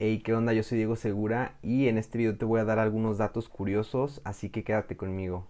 Hey, ¿qué onda? Yo soy Diego Segura y en este video te voy a dar algunos datos curiosos, así que quédate conmigo.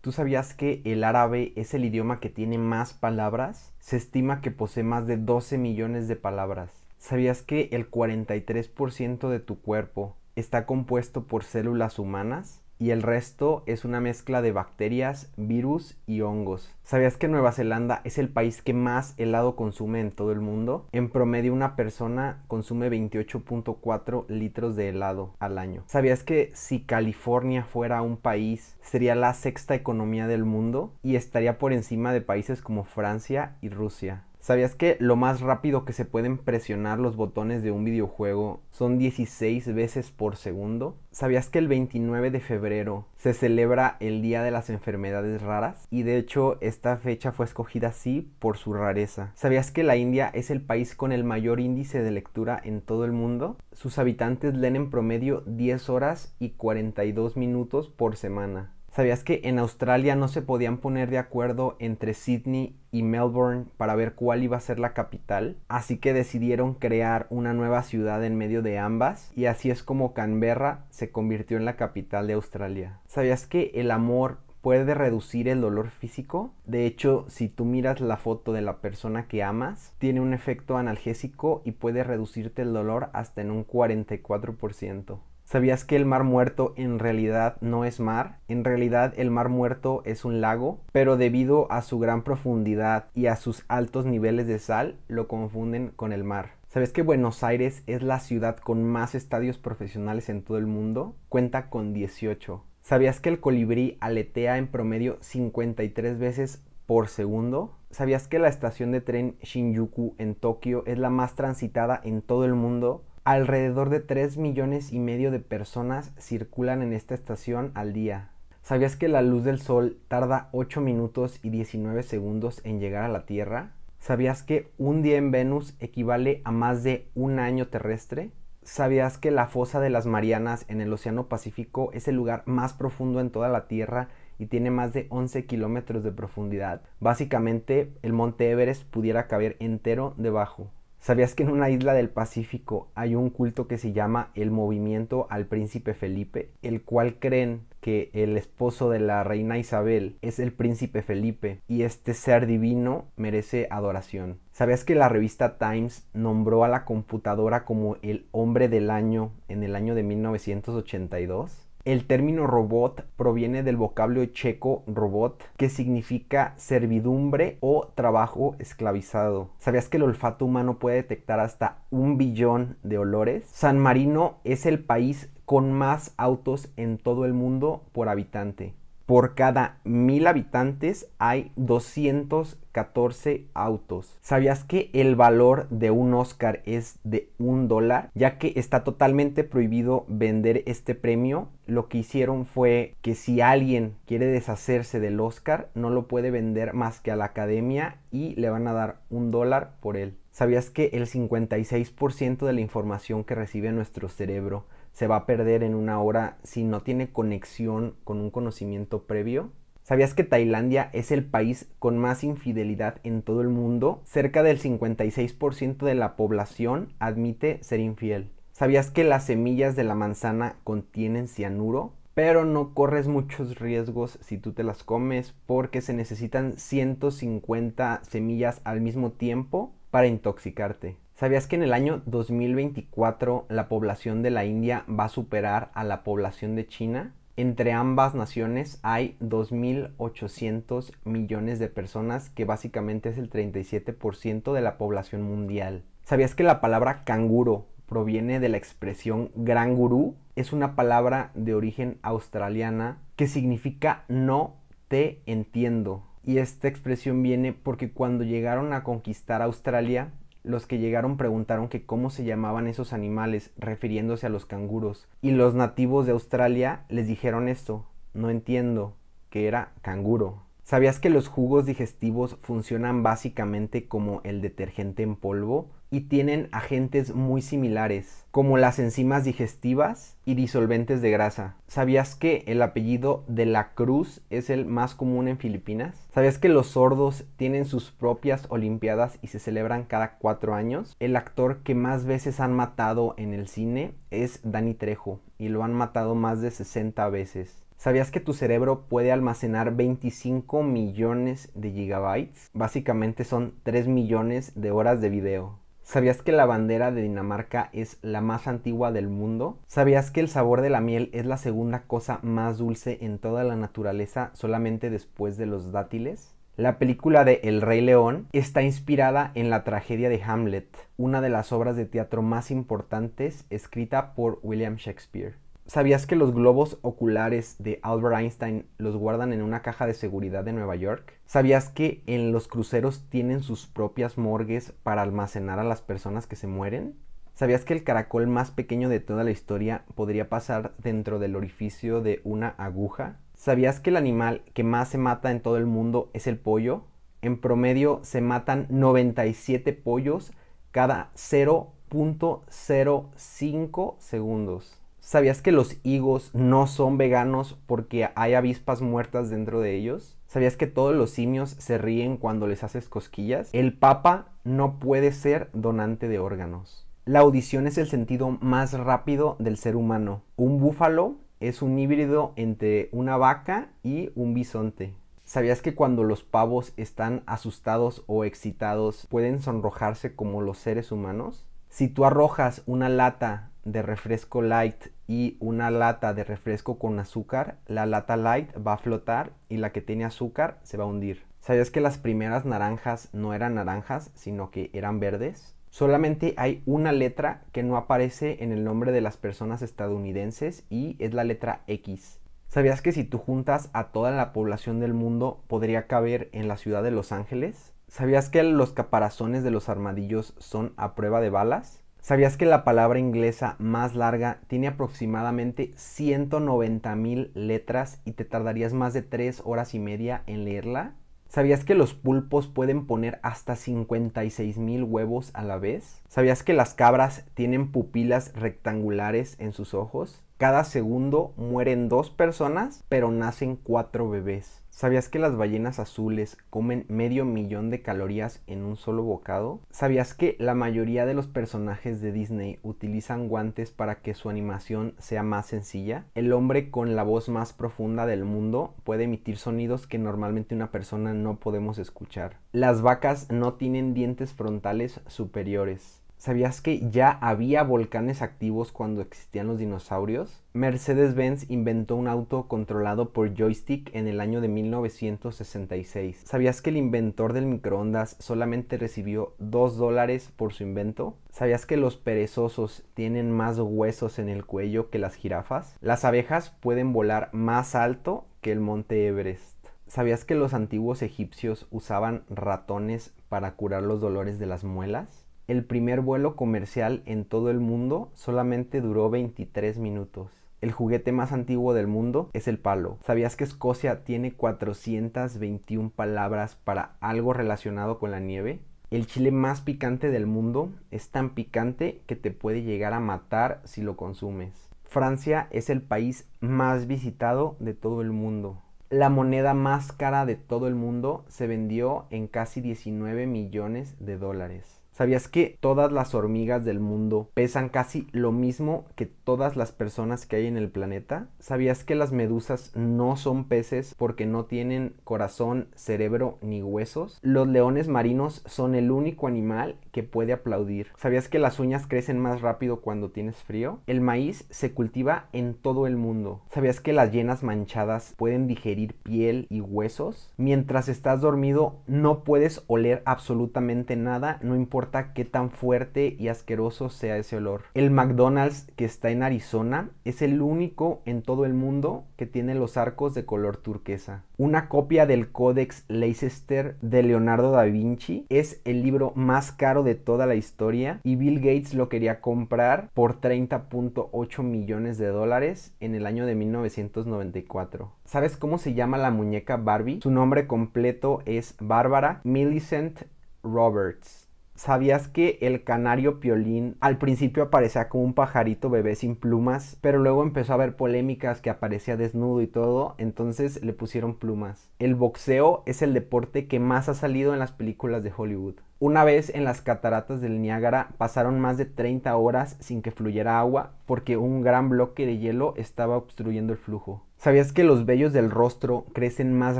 ¿Tú sabías que el árabe es el idioma que tiene más palabras? Se estima que posee más de 12 millones de palabras. ¿Sabías que el 43% de tu cuerpo está compuesto por células humanas? y el resto es una mezcla de bacterias, virus y hongos. ¿Sabías que Nueva Zelanda es el país que más helado consume en todo el mundo? En promedio una persona consume 28.4 litros de helado al año. ¿Sabías que si California fuera un país sería la sexta economía del mundo y estaría por encima de países como Francia y Rusia? ¿Sabías que lo más rápido que se pueden presionar los botones de un videojuego son 16 veces por segundo? ¿Sabías que el 29 de febrero se celebra el Día de las Enfermedades Raras? Y de hecho esta fecha fue escogida así por su rareza. ¿Sabías que la India es el país con el mayor índice de lectura en todo el mundo? Sus habitantes leen en promedio 10 horas y 42 minutos por semana. ¿Sabías que en Australia no se podían poner de acuerdo entre Sydney y Melbourne para ver cuál iba a ser la capital? Así que decidieron crear una nueva ciudad en medio de ambas y así es como Canberra se convirtió en la capital de Australia. ¿Sabías que el amor puede reducir el dolor físico. De hecho, si tú miras la foto de la persona que amas, tiene un efecto analgésico y puede reducirte el dolor hasta en un 44%. ¿Sabías que el Mar Muerto en realidad no es mar? En realidad el Mar Muerto es un lago, pero debido a su gran profundidad y a sus altos niveles de sal, lo confunden con el mar. ¿Sabes que Buenos Aires es la ciudad con más estadios profesionales en todo el mundo? Cuenta con 18. ¿Sabías que el colibrí aletea en promedio 53 veces por segundo? ¿Sabías que la estación de tren Shinjuku en Tokio es la más transitada en todo el mundo? Alrededor de 3 millones y medio de personas circulan en esta estación al día. ¿Sabías que la luz del sol tarda 8 minutos y 19 segundos en llegar a la Tierra? ¿Sabías que un día en Venus equivale a más de un año terrestre? ¿Sabías que la fosa de las Marianas en el Océano Pacífico es el lugar más profundo en toda la Tierra y tiene más de 11 kilómetros de profundidad? Básicamente, el monte Everest pudiera caber entero debajo. ¿Sabías que en una isla del Pacífico hay un culto que se llama el movimiento al príncipe Felipe, el cual creen que el esposo de la reina Isabel es el príncipe Felipe y este ser divino merece adoración? ¿Sabías que la revista Times nombró a la computadora como el hombre del año en el año de 1982? El término robot proviene del vocablo checo robot, que significa servidumbre o trabajo esclavizado. ¿Sabías que el olfato humano puede detectar hasta un billón de olores? San Marino es el país con más autos en todo el mundo por habitante por cada mil habitantes hay 214 autos. ¿Sabías que el valor de un Oscar es de un dólar? Ya que está totalmente prohibido vender este premio, lo que hicieron fue que si alguien quiere deshacerse del Oscar, no lo puede vender más que a la academia y le van a dar un dólar por él. ¿Sabías que el 56% de la información que recibe nuestro cerebro se va a perder en una hora si no tiene conexión con un conocimiento previo? ¿Sabías que Tailandia es el país con más infidelidad en todo el mundo? Cerca del 56% de la población admite ser infiel. ¿Sabías que las semillas de la manzana contienen cianuro? pero no corres muchos riesgos si tú te las comes porque se necesitan 150 semillas al mismo tiempo para intoxicarte. ¿Sabías que en el año 2024 la población de la India va a superar a la población de China? Entre ambas naciones hay 2.800 millones de personas, que básicamente es el 37% de la población mundial. ¿Sabías que la palabra canguro proviene de la expresión gran gurú? Es una palabra de origen australiana que significa no te entiendo. Y esta expresión viene porque cuando llegaron a conquistar Australia, los que llegaron preguntaron que cómo se llamaban esos animales, refiriéndose a los canguros. Y los nativos de Australia les dijeron esto, no entiendo, que era canguro. ¿Sabías que los jugos digestivos funcionan básicamente como el detergente en polvo? y tienen agentes muy similares, como las enzimas digestivas y disolventes de grasa. ¿Sabías que el apellido de la Cruz es el más común en Filipinas? ¿Sabías que los sordos tienen sus propias Olimpiadas y se celebran cada cuatro años? El actor que más veces han matado en el cine es Danny Trejo y lo han matado más de 60 veces. ¿Sabías que tu cerebro puede almacenar 25 millones de gigabytes? Básicamente son 3 millones de horas de video. ¿Sabías que la bandera de Dinamarca es la más antigua del mundo? ¿Sabías que el sabor de la miel es la segunda cosa más dulce en toda la naturaleza solamente después de los dátiles? La película de El Rey León está inspirada en la tragedia de Hamlet, una de las obras de teatro más importantes escrita por William Shakespeare. ¿Sabías que los globos oculares de Albert Einstein los guardan en una caja de seguridad de Nueva York? ¿Sabías que en los cruceros tienen sus propias morgues para almacenar a las personas que se mueren? ¿Sabías que el caracol más pequeño de toda la historia podría pasar dentro del orificio de una aguja? ¿Sabías que el animal que más se mata en todo el mundo es el pollo? En promedio se matan 97 pollos cada 0.05 segundos. ¿Sabías que los higos no son veganos porque hay avispas muertas dentro de ellos? ¿Sabías que todos los simios se ríen cuando les haces cosquillas? El papa no puede ser donante de órganos. La audición es el sentido más rápido del ser humano. Un búfalo es un híbrido entre una vaca y un bisonte. ¿Sabías que cuando los pavos están asustados o excitados pueden sonrojarse como los seres humanos? Si tú arrojas una lata de refresco light y una lata de refresco con azúcar, la lata light va a flotar y la que tiene azúcar se va a hundir. ¿Sabías que las primeras naranjas no eran naranjas, sino que eran verdes? Solamente hay una letra que no aparece en el nombre de las personas estadounidenses y es la letra X. ¿Sabías que si tú juntas a toda la población del mundo podría caber en la ciudad de Los Ángeles? ¿Sabías que los caparazones de los armadillos son a prueba de balas? ¿Sabías que la palabra inglesa más larga tiene aproximadamente 190 mil letras y te tardarías más de tres horas y media en leerla? ¿Sabías que los pulpos pueden poner hasta 56 mil huevos a la vez? ¿Sabías que las cabras tienen pupilas rectangulares en sus ojos? Cada segundo mueren dos personas, pero nacen cuatro bebés. ¿Sabías que las ballenas azules comen medio millón de calorías en un solo bocado? ¿Sabías que la mayoría de los personajes de Disney utilizan guantes para que su animación sea más sencilla? El hombre con la voz más profunda del mundo puede emitir sonidos que normalmente una persona no podemos escuchar. Las vacas no tienen dientes frontales superiores. ¿Sabías que ya había volcanes activos cuando existían los dinosaurios? Mercedes-Benz inventó un auto controlado por joystick en el año de 1966. ¿Sabías que el inventor del microondas solamente recibió 2 dólares por su invento? ¿Sabías que los perezosos tienen más huesos en el cuello que las jirafas? Las abejas pueden volar más alto que el monte Everest. ¿Sabías que los antiguos egipcios usaban ratones para curar los dolores de las muelas? El primer vuelo comercial en todo el mundo solamente duró 23 minutos. El juguete más antiguo del mundo es el palo. ¿Sabías que Escocia tiene 421 palabras para algo relacionado con la nieve? El chile más picante del mundo es tan picante que te puede llegar a matar si lo consumes. Francia es el país más visitado de todo el mundo. La moneda más cara de todo el mundo se vendió en casi 19 millones de dólares. ¿Sabías que todas las hormigas del mundo pesan casi lo mismo que todas las personas que hay en el planeta? ¿Sabías que las medusas no son peces porque no tienen corazón, cerebro ni huesos? Los leones marinos son el único animal que puede aplaudir. ¿Sabías que las uñas crecen más rápido cuando tienes frío? El maíz se cultiva en todo el mundo. ¿Sabías que las llenas manchadas pueden digerir piel y huesos? Mientras estás dormido no puedes oler absolutamente nada, no importa qué tan fuerte y asqueroso sea ese olor. El McDonald's que está en Arizona es el único en todo el mundo que tiene los arcos de color turquesa. Una copia del Códex Leicester de Leonardo da Vinci es el libro más caro de toda la historia y Bill Gates lo quería comprar por 30.8 millones de dólares en el año de 1994. ¿Sabes cómo se llama la muñeca Barbie? Su nombre completo es Barbara Millicent Roberts. ¿Sabías que el canario piolín al principio aparecía como un pajarito bebé sin plumas, pero luego empezó a haber polémicas que aparecía desnudo y todo, entonces le pusieron plumas? El boxeo es el deporte que más ha salido en las películas de Hollywood. Una vez en las cataratas del Niágara pasaron más de 30 horas sin que fluyera agua porque un gran bloque de hielo estaba obstruyendo el flujo. ¿Sabías que los vellos del rostro crecen más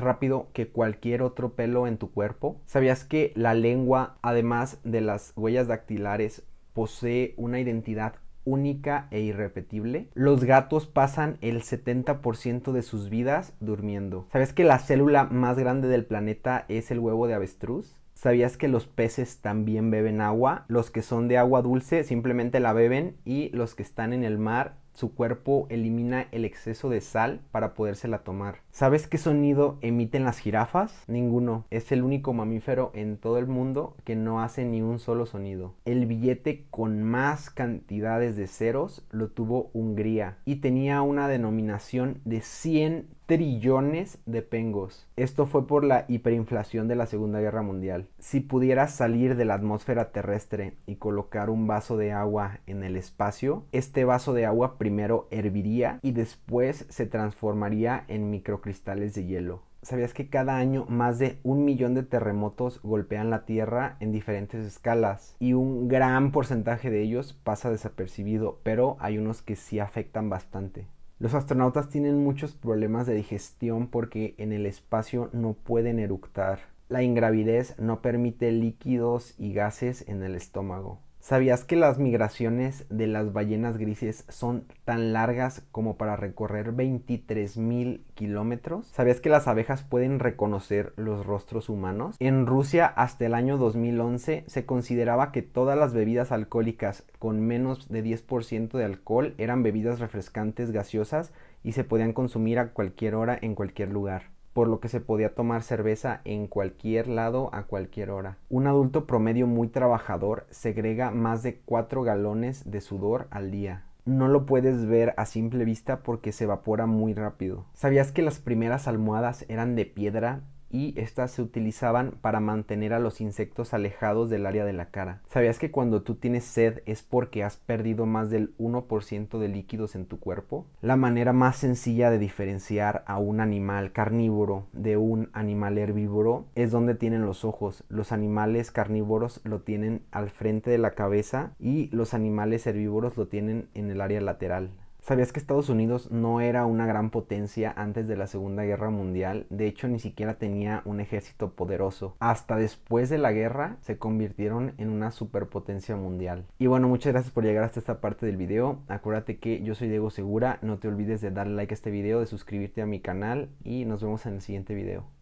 rápido que cualquier otro pelo en tu cuerpo? ¿Sabías que la lengua, además de las huellas dactilares, posee una identidad única e irrepetible? Los gatos pasan el 70% de sus vidas durmiendo. ¿Sabías que la célula más grande del planeta es el huevo de avestruz? ¿Sabías que los peces también beben agua? Los que son de agua dulce simplemente la beben y los que están en el mar su cuerpo elimina el exceso de sal para podérsela tomar. ¿Sabes qué sonido emiten las jirafas? Ninguno. Es el único mamífero en todo el mundo que no hace ni un solo sonido. El billete con más cantidades de ceros lo tuvo Hungría y tenía una denominación de 100 trillones de pengos. Esto fue por la hiperinflación de la Segunda Guerra Mundial. Si pudieras salir de la atmósfera terrestre y colocar un vaso de agua en el espacio, este vaso de agua primero herviría y después se transformaría en microclimas cristales de hielo. ¿Sabías que cada año más de un millón de terremotos golpean la Tierra en diferentes escalas? Y un gran porcentaje de ellos pasa desapercibido, pero hay unos que sí afectan bastante. Los astronautas tienen muchos problemas de digestión porque en el espacio no pueden eructar. La ingravidez no permite líquidos y gases en el estómago. ¿Sabías que las migraciones de las ballenas grises son tan largas como para recorrer 23.000 kilómetros? ¿Sabías que las abejas pueden reconocer los rostros humanos? En Rusia hasta el año 2011 se consideraba que todas las bebidas alcohólicas con menos de 10% de alcohol eran bebidas refrescantes gaseosas y se podían consumir a cualquier hora en cualquier lugar por lo que se podía tomar cerveza en cualquier lado a cualquier hora. Un adulto promedio muy trabajador segrega más de 4 galones de sudor al día. No lo puedes ver a simple vista porque se evapora muy rápido. ¿Sabías que las primeras almohadas eran de piedra y estas se utilizaban para mantener a los insectos alejados del área de la cara. ¿Sabías que cuando tú tienes sed es porque has perdido más del 1% de líquidos en tu cuerpo? La manera más sencilla de diferenciar a un animal carnívoro de un animal herbívoro es donde tienen los ojos. Los animales carnívoros lo tienen al frente de la cabeza y los animales herbívoros lo tienen en el área lateral. ¿Sabías que Estados Unidos no era una gran potencia antes de la Segunda Guerra Mundial? De hecho, ni siquiera tenía un ejército poderoso. Hasta después de la guerra se convirtieron en una superpotencia mundial. Y bueno, muchas gracias por llegar hasta esta parte del video. Acuérdate que yo soy Diego Segura. No te olvides de darle like a este video, de suscribirte a mi canal y nos vemos en el siguiente video.